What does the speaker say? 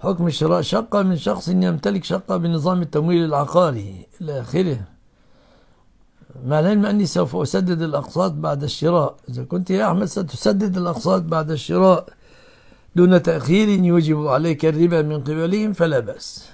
حكم شراء شقة من شخص يمتلك شقة بنظام التمويل العقاري إلى آخره مع العلم أني سوف أسدد الأقساط بعد الشراء إذا كنت يا أحمد ستسدد الأقساط بعد الشراء دون تأخير يوجب عليك الربا من قبلهم فلا بأس